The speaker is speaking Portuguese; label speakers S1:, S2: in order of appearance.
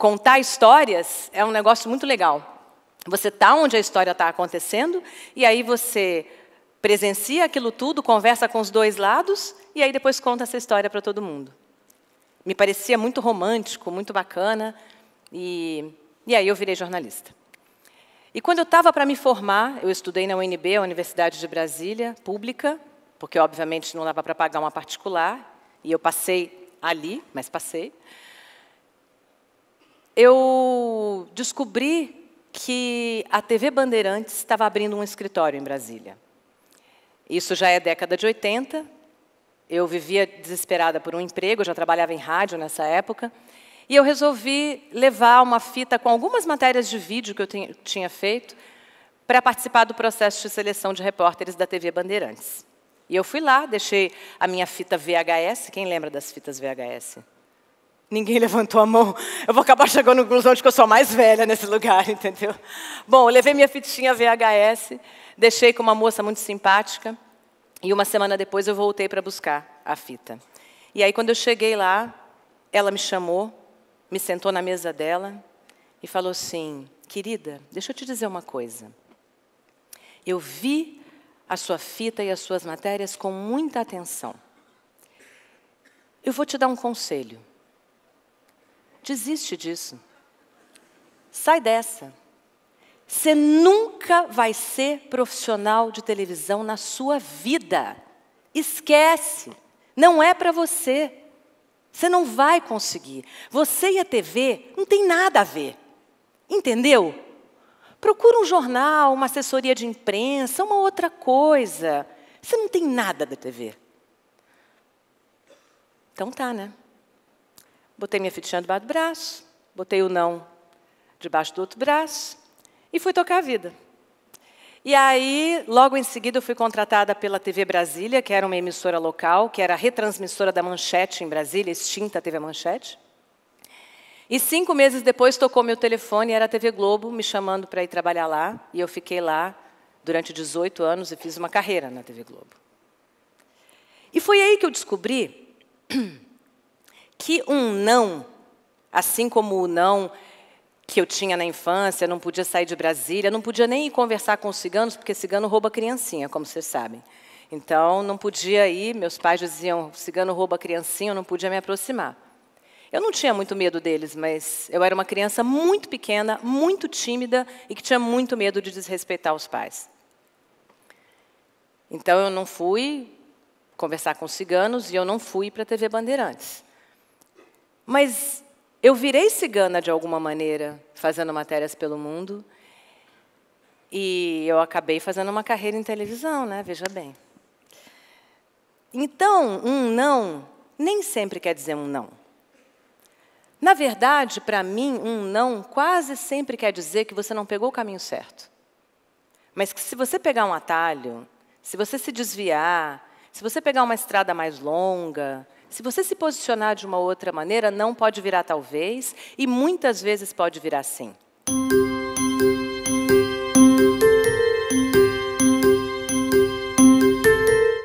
S1: contar histórias é um negócio muito legal. Você está onde a história está acontecendo, e aí você presencia aquilo tudo, conversa com os dois lados, e aí depois conta essa história para todo mundo. Me parecia muito romântico, muito bacana, e, e aí eu virei jornalista. E quando eu estava para me formar, eu estudei na UNB, a Universidade de Brasília, pública, porque obviamente não dava para pagar uma particular, e eu passei ali, mas passei eu descobri que a TV Bandeirantes estava abrindo um escritório em Brasília. Isso já é década de 80. Eu vivia desesperada por um emprego, já trabalhava em rádio nessa época. E eu resolvi levar uma fita com algumas matérias de vídeo que eu tinha feito para participar do processo de seleção de repórteres da TV Bandeirantes. E eu fui lá, deixei a minha fita VHS. Quem lembra das fitas VHS? Ninguém levantou a mão. Eu vou acabar chegando no conclusão de que eu sou a mais velha nesse lugar, entendeu? Bom, eu levei minha fitinha VHS, deixei com uma moça muito simpática e uma semana depois eu voltei para buscar a fita. E aí, quando eu cheguei lá, ela me chamou, me sentou na mesa dela e falou assim: Querida, deixa eu te dizer uma coisa. Eu vi a sua fita e as suas matérias com muita atenção. Eu vou te dar um conselho. Desiste disso. Sai dessa. Você nunca vai ser profissional de televisão na sua vida. Esquece. Não é para você. Você não vai conseguir. Você e a TV não tem nada a ver. Entendeu? Procura um jornal, uma assessoria de imprensa, uma outra coisa. Você não tem nada da TV. Então tá, né? Botei minha fitinha debaixo do braço, botei o não debaixo do outro braço e fui tocar a vida. E aí, logo em seguida, eu fui contratada pela TV Brasília, que era uma emissora local, que era a retransmissora da Manchete em Brasília, extinta a TV Manchete. E cinco meses depois tocou meu telefone, era a TV Globo me chamando para ir trabalhar lá, e eu fiquei lá durante 18 anos e fiz uma carreira na TV Globo. E foi aí que eu descobri que um não, assim como o não que eu tinha na infância, não podia sair de Brasília, não podia nem ir conversar com os ciganos, porque cigano rouba criancinha, como vocês sabem. Então, não podia ir, meus pais diziam, cigano rouba criancinha, eu não podia me aproximar. Eu não tinha muito medo deles, mas eu era uma criança muito pequena, muito tímida e que tinha muito medo de desrespeitar os pais. Então, eu não fui conversar com os ciganos e eu não fui para a TV Bandeirantes. Mas eu virei cigana de alguma maneira, fazendo matérias pelo mundo. E eu acabei fazendo uma carreira em televisão, né? Veja bem. Então, um não nem sempre quer dizer um não. Na verdade, para mim, um não quase sempre quer dizer que você não pegou o caminho certo. Mas que se você pegar um atalho, se você se desviar, se você pegar uma estrada mais longa, se você se posicionar de uma outra maneira, não pode virar talvez, e muitas vezes pode virar sim.